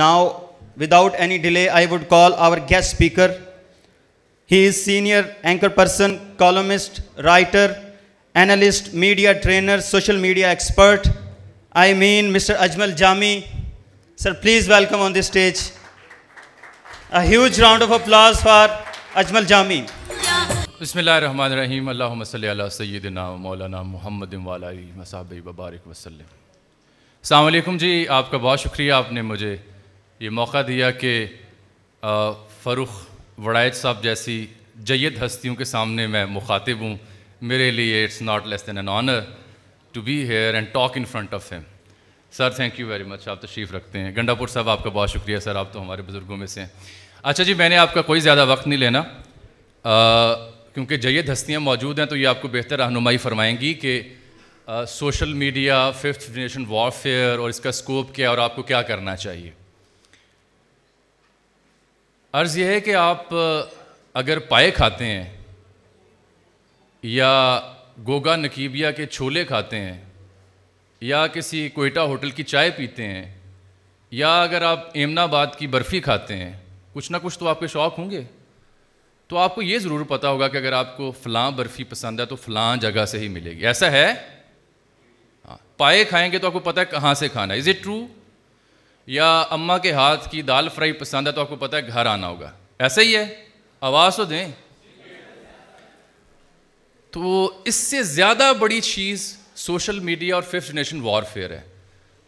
Now, without any delay, I would call our guest speaker. He is senior anchor person, columnist, writer, analyst, media trainer, social media expert. I mean Mr. Ajmal Jami. Sir, please welcome on this stage. A huge round of applause for Ajmal Jami. Bismillahirrahmanirrahim. Allahumma salli ala Sayyidina Maulana Muhammadin wa ala alihi wa barik wa sallim. Assalamu alaikum ji, आपका बहुत शुक्रिया आपने मुझे ये मौका दिया कि फ़रुख वड़ायत साहब जैसी जयद हस्तियों के सामने मैं मुखातिब हूँ मेरे लिए it's not less than an honour to be here and talk in front of him sir thank you very much आप तशरीफ़ रखते हैं गंडापुर साहब आपका बहुत शुक्रिया सर आप तो हमारे बुज़ुर्गों में से हैं अच्छा जी मैंने आपका कोई ज़्यादा वक्त नहीं लेना क्योंकि जयद हस्तियाँ मौजूद हैं तो ये आपको बेहतर रहनुमाई फरमाएंगी कि social media fifth generation warfare और इसका स्कोप क्या और आपको क्या करना चाहिए अर्ज़ यह है कि आप अगर पाए खाते हैं या गोगा नकीबिया के छोले खाते हैं या किसी कोयटा होटल की चाय पीते हैं या अगर आप एमनाबाद की बर्फ़ी खाते हैं कुछ ना कुछ तो आपके शौक़ होंगे तो आपको ये ज़रूर पता होगा कि अगर आपको फ़लाँ बर्फ़ी पसंद है तो फ़लाँ जगह से ही मिलेगी ऐसा है हाँ पाए खाएंगे तो आपको पता है कहाँ से खाना इज़ इट ट्रू या अम्मा के हाथ की दाल फ्राई पसंद है तो आपको पता है घर आना होगा ऐसा ही है आवाज़ तो दें तो इससे ज़्यादा बड़ी चीज़ सोशल मीडिया और फिफ्थ जनरेशन वॉरफेयर है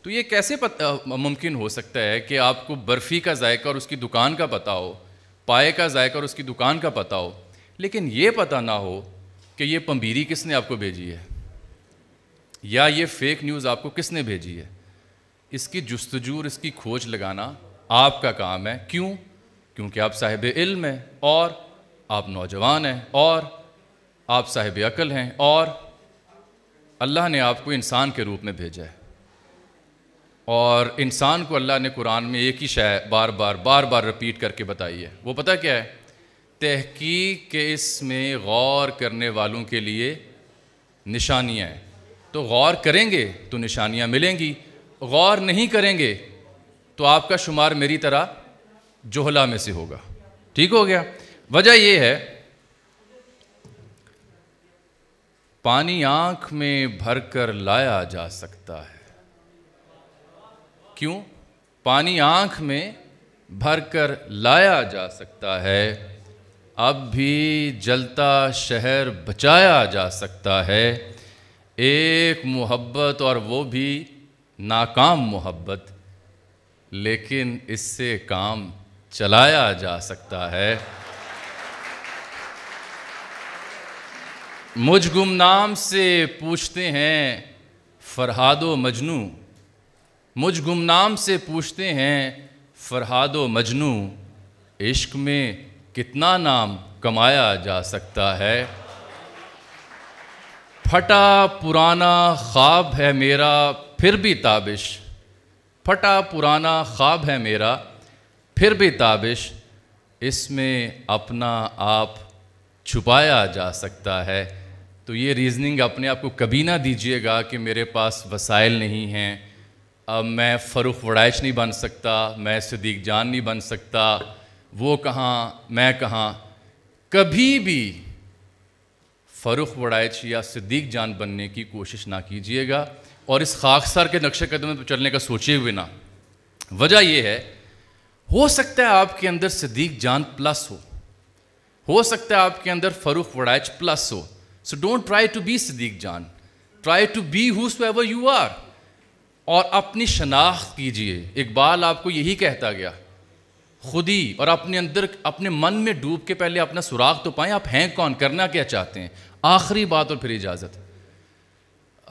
तो ये कैसे पता मुमकिन हो सकता है कि आपको बर्फ़ी का जायका और उसकी दुकान का पता हो पाए का जायका और उसकी दुकान का पता हो लेकिन ये पता ना हो कि ये पंबीरी किसने आपको भेजी है या ये फेक न्यूज़ आपको किसने भेजी है इसकी जस्तजूर इसकी खोज लगाना आपका काम है क्यों क्योंकि आप साहिब इल्म हैं और आप नौजवान हैं और आप साहिब अकल हैं और अल्लाह ने आपको इंसान के रूप में भेजा है और इंसान को अल्लाह ने कुरान में एक ही शय बार बार बार बार रिपीट करके बताई है वो पता क्या है तहकीक के इसमें गौर करने वालों के लिए निशानियाँ हैं तो गौर करेंगे तो निशानियाँ मिलेंगी गौर नहीं करेंगे तो आपका शुमार मेरी तरह जोहला में से होगा ठीक हो गया वजह यह है पानी आंख में भर कर लाया जा सकता है क्यों पानी आंख में भर कर लाया जा सकता है अब भी जलता शहर बचाया जा सकता है एक मोहब्बत और वो भी नाकाम मोहब्बत लेकिन इससे काम चलाया जा सकता है मुझ गुमनाम से पूछते हैं फ़रहादो मजनू मुझ गुमनाम से पूछते हैं फ़रहादो मजनू इश्क में कितना नाम कमाया जा सकता है फटा पुराना ख्वाब है मेरा फिर भी ताबिश फटा पुराना ख्वाब है मेरा फिर भी ताबिश इसमें अपना आप छुपाया जा सकता है तो ये रीज़निंग अपने आप को कभी ना दीजिएगा कि मेरे पास वसाइल नहीं हैं अब मैं फ़रुख वड़ाइश नहीं बन सकता मैं सदीक जान नहीं बन सकता वो कहाँ मैं कहाँ कभी भी फ़रुख वड़ाइश या सदीक जान बनने की कोशिश ना कीजिएगा और इस खाकसार के नक्शे कदम पर चलने का सोचे हुए ना वजह यह है हो सकता है आपके अंदर सदीक जान प्लस हो हो सकता है आपके अंदर फ़रूख वड़ाइच प्लस हो so don't try to be Sadiq Jaan try to be whoever you are और अपनी शनाख्त कीजिए इकबाल आपको यही कहता गया खुद ही और अपने अंदर अपने मन में डूब के पहले अपना सुराग तो पाएं आप हैं कौन करना क्या चाहते हैं आखिरी बात और फिर इजाज़त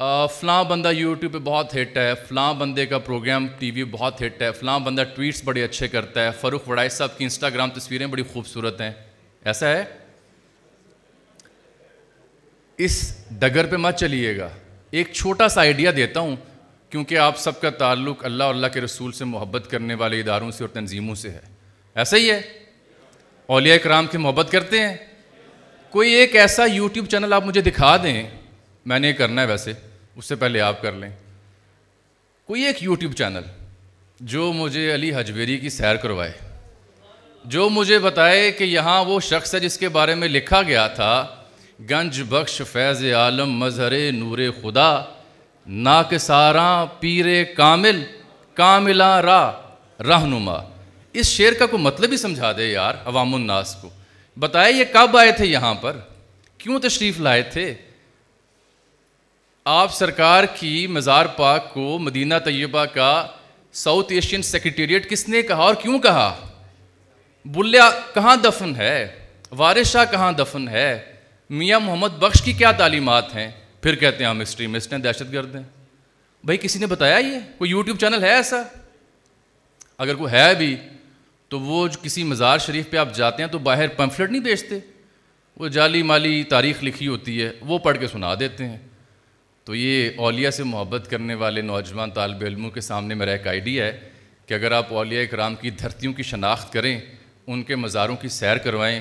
फ़लां बंदा यूट्यूब पे बहुत हिट है फलां बंदे का प्रोग्राम टीवी बहुत हिट है फ़लां बंदा ट्वीट्स बड़े अच्छे करता है फ़ारूक वड़ाई साहब की इंस्टाग्राम तस्वीरें बड़ी खूबसूरत हैं ऐसा है इस डगर पे मत चलिएगा एक छोटा सा आइडिया देता हूँ क्योंकि आप सबका ताल्लुक अल्लाह अल्लाह के रसूल से मोहब्बत करने वाले इदारों से और तनजीमों से है ऐसा ही है अलिया कराम की मोहब्बत करते हैं कोई एक ऐसा यूट्यूब चैनल आप मुझे दिखा दें मैंने ये करना है वैसे उससे पहले आप कर लें कोई एक यूट्यूब चैनल जो मुझे अली हजवेरी की सैर करवाए जो मुझे बताए कि यहाँ वो शख्स है जिसके बारे में लिखा गया था गंज बख्श फैज़ आलम मजहर नूर खुदा ना के सारा पीर कामिल कामिला रा रहनुमा इस शेर का कोई मतलब ही समझा दे यार अवामुन्नास को बताए ये कब आए थे यहाँ पर क्यों तशरीफ़ लाए थे आप सरकार की मज़ार पाक को मदीना तयबा का साउथ एशियन सेक्रेटेरिएट किसने कहा और क्यों कहा बुल्ला कहाँ दफन है वारिस शाह कहाँ दफन है मियाँ मोहम्मद बख्श की क्या तालीमत हैं फिर कहते हैं हम एक्सट्रीमिस्ट हैं दहशत गर्द हैं भाई किसी ने बताया ये कोई यूट्यूब चैनल है ऐसा अगर कोई है भी तो वो जो किसी मज़ार शरीफ पे आप जाते हैं तो बाहर पंफलेट नहीं बेचते वो जाली माली तारीख लिखी होती है वो पढ़ के सुना देते हैं तो ये अलिया से मोहब्बत करने वाले नौजवान तालब इलमों के सामने मेरा एक आइडिया है कि अगर आप अलिया कराम की धरतियों की शनाख्त करें उनके मज़ारों की सैर करवाएं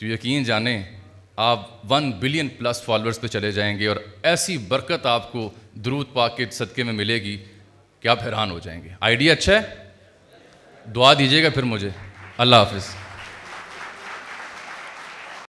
तो यकीन जाने आप वन बिलियन प्लस फॉलोअर्स पे चले जाएंगे और ऐसी बरकत आपको द्रूद पाक के सदक़े में मिलेगी कि आप हैरान हो जाएंगे आइडिया अच्छा है दुआ दीजिएगा फिर मुझे अल्लाह हाफिज़